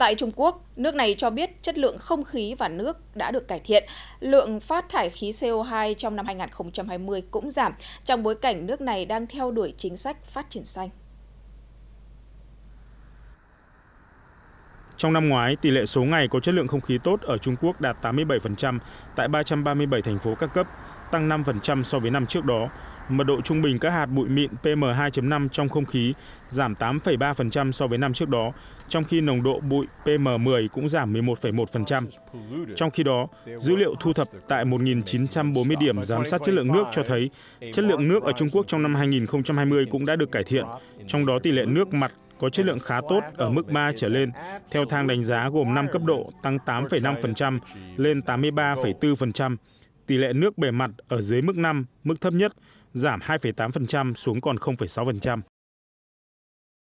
Tại Trung Quốc, nước này cho biết chất lượng không khí và nước đã được cải thiện. Lượng phát thải khí CO2 trong năm 2020 cũng giảm trong bối cảnh nước này đang theo đuổi chính sách phát triển xanh. Trong năm ngoái, tỷ lệ số ngày có chất lượng không khí tốt ở Trung Quốc đạt 87% tại 337 thành phố các cấp tăng 5% so với năm trước đó. Mật độ trung bình các hạt bụi mịn PM2.5 trong không khí giảm 8,3% so với năm trước đó, trong khi nồng độ bụi PM10 cũng giảm 11,1%. Trong khi đó, dữ liệu thu thập tại 1.940 điểm giám sát chất lượng nước cho thấy chất lượng nước ở Trung Quốc trong năm 2020 cũng đã được cải thiện, trong đó tỷ lệ nước mặt có chất lượng khá tốt ở mức 3 trở lên, theo thang đánh giá gồm 5 cấp độ tăng 8,5% lên 83,4% tỷ lệ nước bề mặt ở dưới mức năm mức thấp nhất giảm hai tám xuống còn sáu